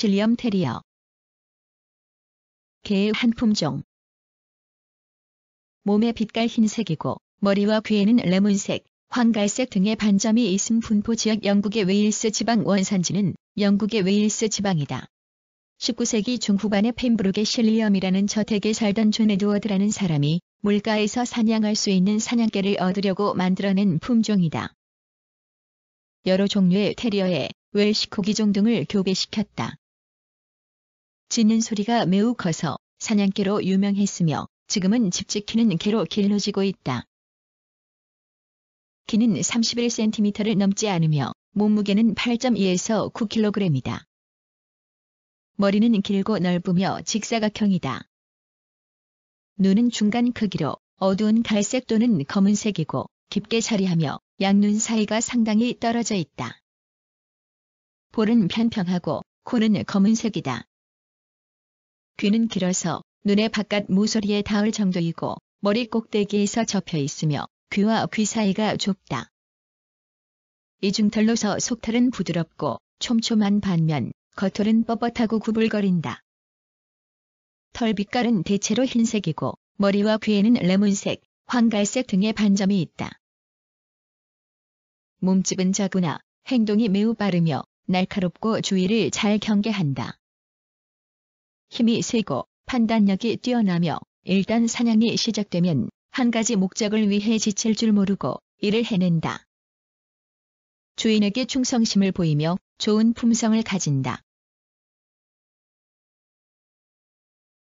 실리엄 테리어 개의 한 품종 몸에 빛깔 흰색이고 머리와 귀에는 레몬색, 황갈색 등의 반점이 있음 분포 지역 영국의 웨일스 지방 원산지는 영국의 웨일스 지방이다. 19세기 중후반에 펜브룩의 실리엄이라는 저택에 살던 존 에드워드라는 사람이 물가에서 사냥할 수 있는 사냥개를 얻으려고 만들어낸 품종이다. 여러 종류의 테리어에 웰시코기종 등을 교배시켰다. 짖는 소리가 매우 커서 사냥개로 유명했으며 지금은 집 지키는 개로 길러지고 있다. 키는 31cm를 넘지 않으며 몸무게는 8.2에서 9kg이다. 머리는 길고 넓으며 직사각형이다. 눈은 중간 크기로 어두운 갈색 또는 검은색이고 깊게 자리하며 양눈 사이가 상당히 떨어져 있다. 볼은 편평하고 코는 검은색이다. 귀는 길어서 눈의 바깥 모서리에 닿을 정도이고 머리 꼭대기에서 접혀 있으며 귀와 귀 사이가 좁다. 이중털로서 속털은 부드럽고 촘촘한 반면 겉털은 뻣뻣하고 구불거린다. 털 빛깔은 대체로 흰색이고 머리와 귀에는 레몬색, 황갈색 등의 반점이 있다. 몸집은 작으나 행동이 매우 빠르며 날카롭고 주위를 잘 경계한다. 힘이 세고 판단력이 뛰어나며 일단 사냥이 시작되면 한 가지 목적을 위해 지칠 줄 모르고 일을 해낸다. 주인에게 충성심을 보이며 좋은 품성을 가진다.